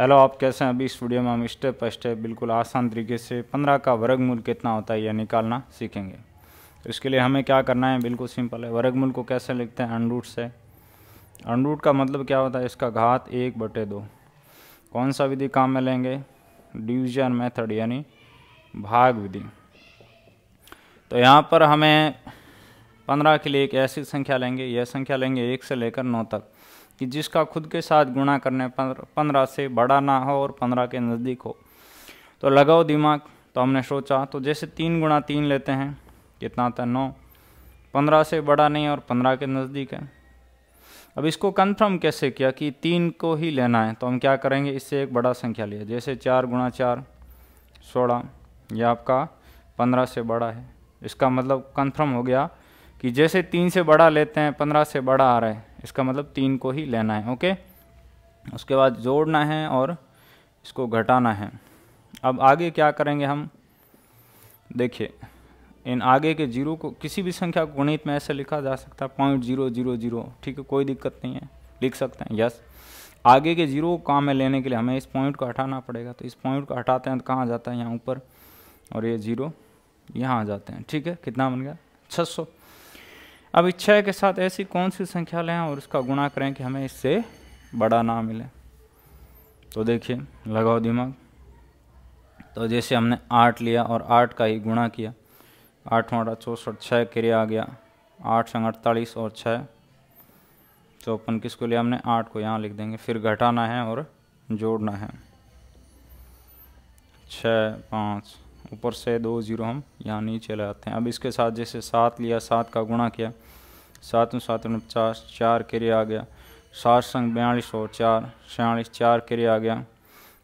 hello आप कैसे हैं अभी इस वीडियो में हम स्टेप बाई स्टेप बिल्कुल आसान तरीके से पंद्रह का वर्गमूल कितना होता है यह निकालना सीखेंगे इसके लिए हमें क्या करना है बिल्कुल सिंपल है वर्गमूल को कैसे लिखते हैं अनरूट से अनरूट का मतलब क्या होता है इसका घात एक बटे दो कौन सा विधि काम में लेंगे डिवीजन मेथड यानी भाग विधि तो यहाँ पर हमें पंद्रह के लिए एक ऐसी संख्या लेंगे यह संख्या लेंगे एक से लेकर नौ तक कि जिसका खुद के साथ गुणा करने पर पंद्रह से बड़ा ना हो और पंद्रह के नज़दीक हो तो लगाओ दिमाग तो हमने सोचा तो जैसे तीन गुणा तीन लेते हैं कितना था नौ पंद्रह से बड़ा नहीं और पंद्रह के नज़दीक है अब इसको कंफर्म कैसे किया कि तीन को ही लेना है तो हम क्या करेंगे इससे एक बड़ा संख्या लिया जैसे चार गुणा चार सोलह यह आपका पंद्रह से बड़ा है इसका मतलब कंफर्म हो गया कि जैसे तीन से बड़ा लेते हैं पंद्रह से बड़ा आ रहा है इसका मतलब तीन को ही लेना है ओके उसके बाद जोड़ना है और इसको घटाना है अब आगे क्या करेंगे हम देखिए इन आगे के जीरो को किसी भी संख्या को गणित में ऐसे लिखा जा सकता है पॉइंट जीरो जीरो जीरो ठीक है कोई दिक्कत नहीं है लिख सकते हैं यस आगे के जीरो को काम में लेने के लिए हमें इस पॉइंट को हटाना पड़ेगा तो इस पॉइंट को हटाते हैं तो कहाँ जाता है यहाँ ऊपर और ये जीरो यहाँ आ जाते हैं ठीक है कितना बन गया छः सौ अब इच्छा के साथ ऐसी कौन सी संख्या लें और उसका गुणा करें कि हमें इससे बड़ा ना मिले तो देखिए लगाओ दिमाग तो जैसे हमने आठ लिया और आठ का ही गुणा किया आठ मोटा चौंसठ छः क्रिय आ गया आठ संग अड़तालीस और छः चौपन तो किसको लिया हमने आठ को यहाँ लिख देंगे फिर घटाना है और जोड़ना है छः पाँच ऊपर से दो ज़ीरो हम यहाँ नीचे लाते हैं अब इसके साथ जैसे सात लिया सात का गुणा किया सात में सात पचास चार केरे आ गया सात संग बयालीस और चार छियालीस चार केरे आ गया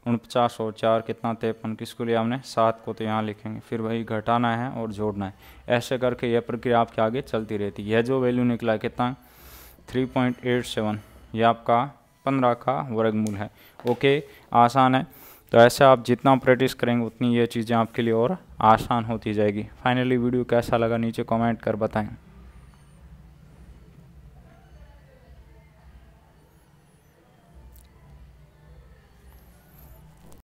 उनपचास और चार कितना तेपन किसको लिया हमने सात को तो यहाँ लिखेंगे फिर वही घटाना है और जोड़ना है ऐसे करके यह प्रक्रिया आपके आगे चलती रहती है यह जो वैल्यू निकला कितना थ्री पॉइंट एट सेवन यह आपका पंद्रह का वर्गमूल है ओके आसान है तो ऐसे आप जितना प्रैक्टिस करेंगे उतनी ये चीज़ें आपके लिए और आसान होती जाएगी फाइनली वीडियो कैसा लगा नीचे कमेंट कर बताएं